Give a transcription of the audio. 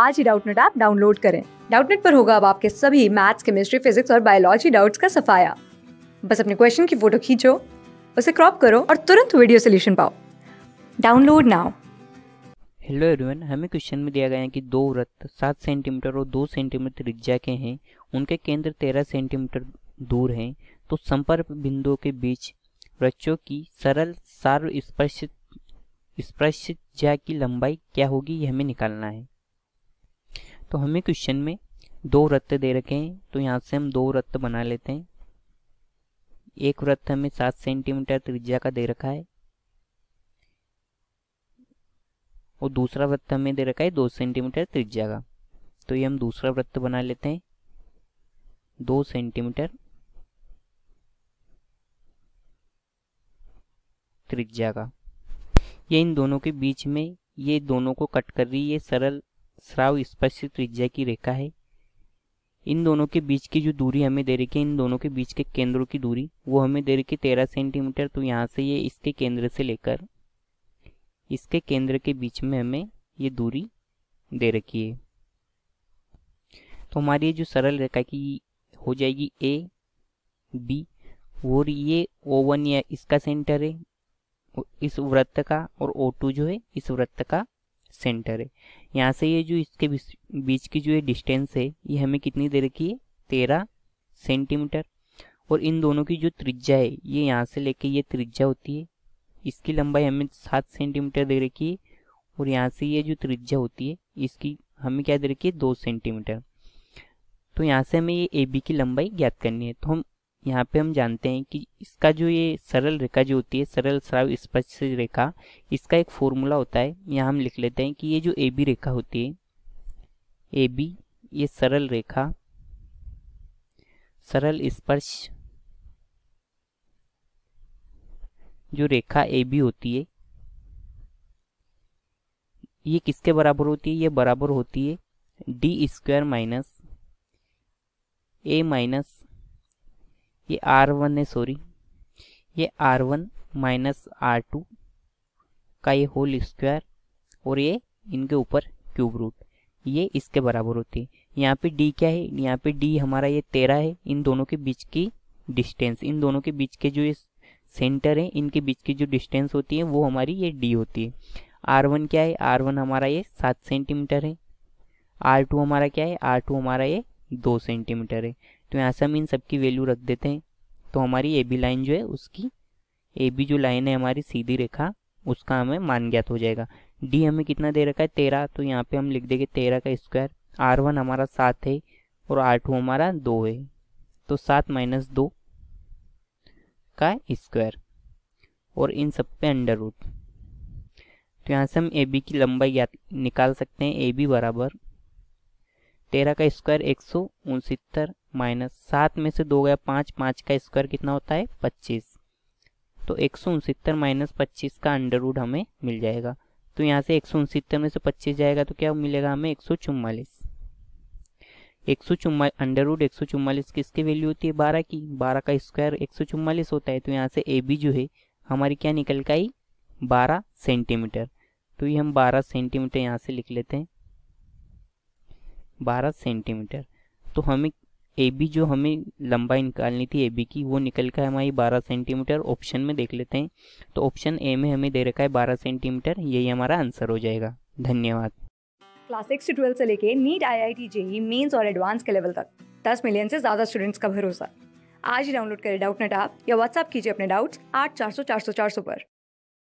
आज ही Doubtnut app download करें डाउटनेट पर होगा अब आपके सभी मैथ्स केमिस्ट्री फिजिक्स और बायोलॉजी डाउट्स का सफाया बस अपने क्वेश्चन की फोटो खींचो उसे क्रॉप करो और तुरंत वीडियो सोल्यूशन पाओ डाउनलोड नाउ हेलो एवरीवन हमें क्वेश्चन में दिया गया है कि दो वृत्त सात सेंटीमीटर और दो सेंटीमीटर त्रिज्या के हैं उनके केंद्र तेरह सेंटीमीटर दूर हैं तो संपर्क बिंदुओं के बीच वृक्षों की सरल सार्व स्पर्श स्पर्शज्या की लंबाई क्या होगी यह हमें निकालना है तो हमें क्वेश्चन में दो वृत्त दे रखे हैं तो यहाँ से हम दो वृत्त बना लेते हैं एक वृत्त हमें सात सेंटीमीटर त्रिज्या का दे रखा है और दूसरा वृत्त हमें दे रखा है दो सेंटीमीटर त्रिज्या का तो ये हम दूसरा वृत्त बना लेते हैं दो सेंटीमीटर त्रिज्या का ये इन दोनों के बीच में ये दोनों को कट कर रही है सरल स्राव स्पर्श त्रिज्या की रेखा है इन दोनों के बीच की जो दूरी हमें दे रखी है इन दोनों के बीच के केंद्रों की दूरी वो हमें दे रखी है तेरह सेंटीमीटर तो यहाँ से ये इसके केंद्र से लेकर इसके केंद्र के बीच में हमें ये दूरी दे रखी है तो हमारी जो सरल रेखा की हो जाएगी ए बी और ये ओ वन या इसका सेंटर है इस वृत्त का और ओ टू जो है इस वृत्त का सेंटर है यहाँ से ये जो इसके बीच की जो ये डिस्टेंस है ये हमें कितनी दे रखी है तेरह सेंटीमीटर और इन दोनों की जो त्रिज्या है ये यहाँ से लेके ये त्रिज्या होती है इसकी लंबाई हमें सात सेंटीमीटर दे रखी है और यहाँ से ये जो त्रिज्या होती है इसकी हमें क्या दे रखी है दो सेंटीमीटर तो यहाँ से हमें ये ए बी की लंबाई ज्ञात करनी है तो हम यहाँ पे हम जानते हैं कि इसका जो ये सरल रेखा जो होती है सरल श्राव स्पर्श रेखा इसका एक फॉर्मूला होता है यहाँ हम लिख लेते हैं कि ये जो ए बी रेखा होती है ए बी ये सरल रेखा सरल स्पर्श जो रेखा ए बी होती है ये किसके बराबर होती है ये बराबर होती है D square minus A minus ये आर वन है सॉरी ये R one minus R two का ये होल स्क्वायर और ये इनके ऊपर क्यूब रूट ये इसके बराबर होती है यहाँ पे डी क्या है यहाँ पे डी हमारा ये तेरह है इन दोनों के बीच की डिस्टेंस इन दोनों के बीच के जो ये सेंटर है इनके बीच की जो डिस्टेंस होती है वो हमारी ये डी होती है आर वन क्या है आर वन हमारा ये सात सेंटीमीटर है आर टू हमारा क्या है आर टू हमारा ये दो सेंटीमीटर है तो यहाँ से हम इन सब की वैल्यू रख देते हैं तो हमारी ए बी लाइन जो है उसकी ए बी जो लाइन है हमारी सीधी रेखा उसका हमें मान ज्ञात हो जाएगा डी हमें कितना दे रखा है तेरह तो यहाँ पे हम लिख देंगे तेरह का स्क्वायर आर वन हमारा सात है और आर टू हमारा दो है तो सात माइनस दो का स्क्वायर और इन सब पे अंडर रूट तो यहाँ से हम ए बी की लंबाई निकाल सकते हैं ए बी बराबर तेरह का स्क्वायर एक सौ उनसितर माइनस सात में से दो गया पाँच पाँच का स्क्वायर कितना होता है पच्चीस तो एक सौ उनसितर माइनस पच्चीस का अंडरवुड हमें मिल जाएगा तो यहाँ से एक सौ उनसितर में से पच्चीस जाएगा तो क्या मिलेगा हमें एक सौ चुम्वालीस एक सौ चुम्मा अंडरवुड एक सौ चुम्वालीस किसकी वैल्यू होती है बारह की बारह का स्क्वायर एक सौ चुम्वालीस होता है तो यहाँ से ए बी जो है हमारी क्या निकल का ही बारह सेंटीमीटर तो ये हम बारह सेंटीमीटर यहाँ से लिख लेते हैं बारह सेंटीमीटर तो हमें ए बी जो हमें लंबाई निकालनी थी ए बी की वो निकल कर हमारी बारह सेंटीमीटर ऑप्शन में देख लेते हैं तो ऑप्शन ए में हमें दे रखा है बारह सेंटीमीटर यही हमारा आंसर हो जाएगा धन्यवाद क्लास सिक्स से ट्वेल्व से लेके NEET IIT JEE mains और एडवांस के लेवल तक दस मिलियन से ज़्यादा स्टूडेंट्स का भरोसा आज ही डाउनलोड करें डाउट नेट आप या व्हाट्सअप कीजिए अपने डाउट्स आठ चार सौ चार सौ चार सौ पर